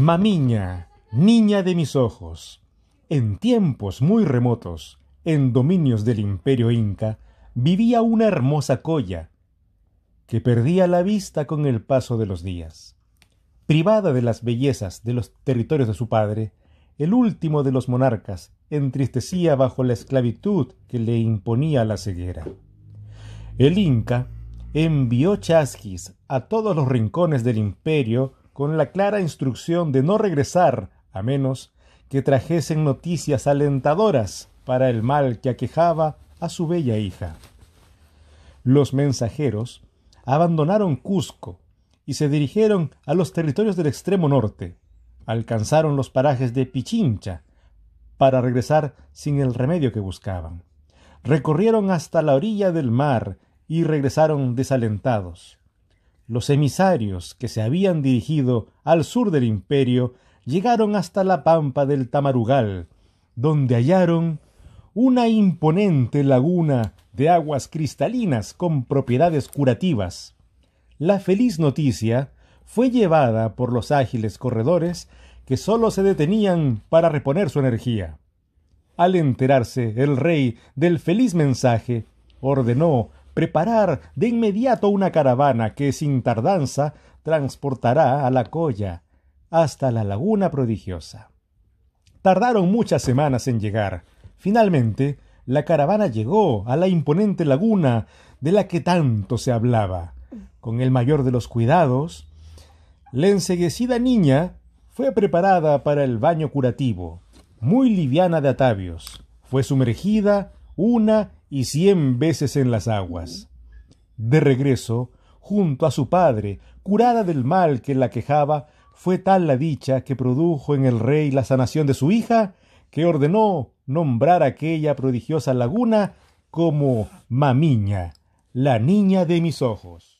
Mamiña, niña de mis ojos, en tiempos muy remotos, en dominios del imperio inca, vivía una hermosa colla, que perdía la vista con el paso de los días. Privada de las bellezas de los territorios de su padre, el último de los monarcas entristecía bajo la esclavitud que le imponía la ceguera. El Inca envió chasquis a todos los rincones del imperio con la clara instrucción de no regresar a menos que trajesen noticias alentadoras para el mal que aquejaba a su bella hija. Los mensajeros abandonaron Cusco y se dirigieron a los territorios del extremo norte. Alcanzaron los parajes de Pichincha para regresar sin el remedio que buscaban. Recorrieron hasta la orilla del mar y regresaron desalentados los emisarios que se habían dirigido al sur del imperio llegaron hasta la pampa del Tamarugal, donde hallaron una imponente laguna de aguas cristalinas con propiedades curativas. La feliz noticia fue llevada por los ágiles corredores que sólo se detenían para reponer su energía. Al enterarse el rey del feliz mensaje, ordenó preparar de inmediato una caravana que sin tardanza transportará a la colla hasta la laguna prodigiosa. Tardaron muchas semanas en llegar. Finalmente, la caravana llegó a la imponente laguna de la que tanto se hablaba. Con el mayor de los cuidados, la enseguecida niña fue preparada para el baño curativo, muy liviana de atavios. Fue sumergida una y cien veces en las aguas. De regreso, junto a su padre, curada del mal que la quejaba, fue tal la dicha que produjo en el rey la sanación de su hija, que ordenó nombrar aquella prodigiosa laguna como Mamiña, la niña de mis ojos.